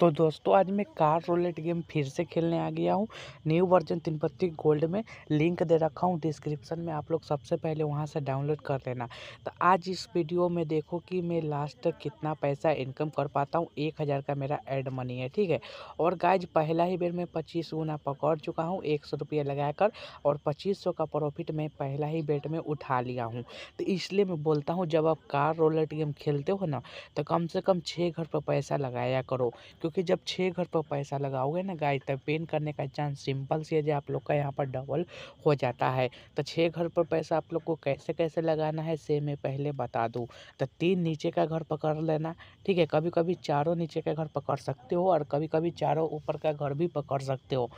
तो दोस्तों आज मैं कार रोलेट गेम फिर से खेलने आ गया हूँ न्यू वर्जन तीन पत्ती गोल्ड में लिंक दे रखा हूँ डिस्क्रिप्शन में आप लोग सबसे पहले वहाँ से डाउनलोड कर लेना तो आज इस वीडियो में देखो कि मैं लास्ट तक कितना पैसा इनकम कर पाता हूँ एक हज़ार का मेरा एड मनी है ठीक है और गाइज पहला ही बेर मैं पच्चीस गुना पकड़ चुका हूँ एक सौ रुपया लगा कर और पच्चीस सौ का प्रॉफिट मैं पहला ही बेट में उठा लिया हूँ तो इसलिए मैं बोलता हूँ जब आप कार रोलेट गेम खेलते हो ना तो कम से कम छः घर पर पैसा लगाया करो क्योंकि क्योंकि जब छः घर पर पैसा लगाओगे ना गाय तब पेन करने का चांस सिंपल सी है आप लोग का यहाँ पर डबल हो जाता है तो छः घर पर पैसा आप लोग को कैसे कैसे लगाना है से मैं पहले बता दूँ तो तीन नीचे का घर पकड़ लेना ठीक है कभी कभी चारों नीचे का घर पकड़ सकते हो और कभी कभी चारों ऊपर का घर भी पकड़ सकते हो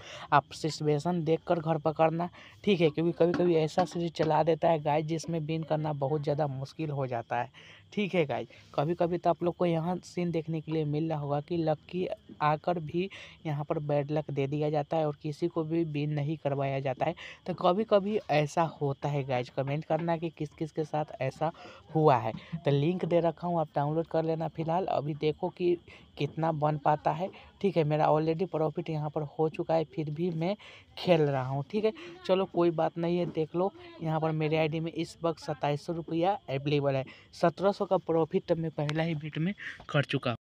आप सिचुएसन देख कर घर पकड़ना ठीक है क्योंकि कभी कभी ऐसा सीरीज चला देता है गाय जिसमें बिन करना बहुत ज़्यादा मुश्किल हो जाता है ठीक है गाय कभी कभी तो आप लोग को यहाँ सीन देखने के लिए मिल रहा होगा कि लक्की आकर भी यहाँ पर बैड लक दे दिया जाता है और किसी को भी बिन नहीं करवाया जाता है तो कभी कभी ऐसा होता है गाइज कमेंट करना कि किस किस के साथ ऐसा हुआ है तो लिंक दे रखा हूँ आप डाउनलोड कर लेना फ़िलहाल अभी देखो कि कितना बन पाता है ठीक है मेरा ऑलरेडी प्रॉफिट यहाँ पर हो चुका है फिर भी मैं खेल रहा हूँ ठीक है चलो कोई बात नहीं है देख लो यहाँ पर मेरे आईडी में इस वक्त सत्ताईस सौ रुपया अवेलेबल है सत्रह सौ का प्रॉफिट मैं पहला ही बीट में कर चुका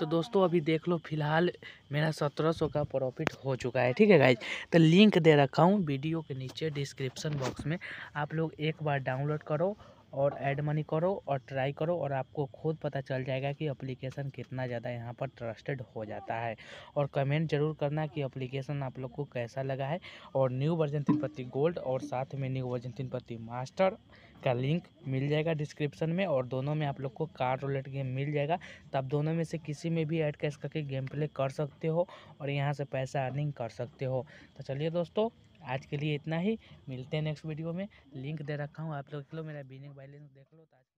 तो दोस्तों अभी देख लो फिलहाल मेरा सत्रह सौ का प्रॉफिट हो चुका है ठीक है गाइज तो लिंक दे रखा हूँ वीडियो के नीचे डिस्क्रिप्सन बॉक्स में आप लोग एक बार डाउनलोड करो और ऐड मनी करो और ट्राई करो और आपको खुद पता चल जाएगा कि अप्लीकेशन कितना ज़्यादा यहाँ पर ट्रस्टेड हो जाता है और कमेंट ज़रूर करना कि अप्लीकेशन आप लोग को कैसा लगा है और न्यू वर्जन तीन पत्ती गोल्ड और साथ में न्यू वर्जन तीन पत्ती मास्टर का लिंक मिल जाएगा डिस्क्रिप्शन में और दोनों में आप लोग को कार रोलेट गेम मिल जाएगा तो आप दोनों में से किसी में भी ऐड कैश करके गेम प्ले कर सकते हो और यहाँ से पैसा अर्निंग कर सकते हो तो चलिए दोस्तों आज के लिए इतना ही मिलते हैं नेक्स्ट वीडियो में लिंक दे रखा हूँ आप लोग देख लो मेरा बिजनेस बैलेंस देख लो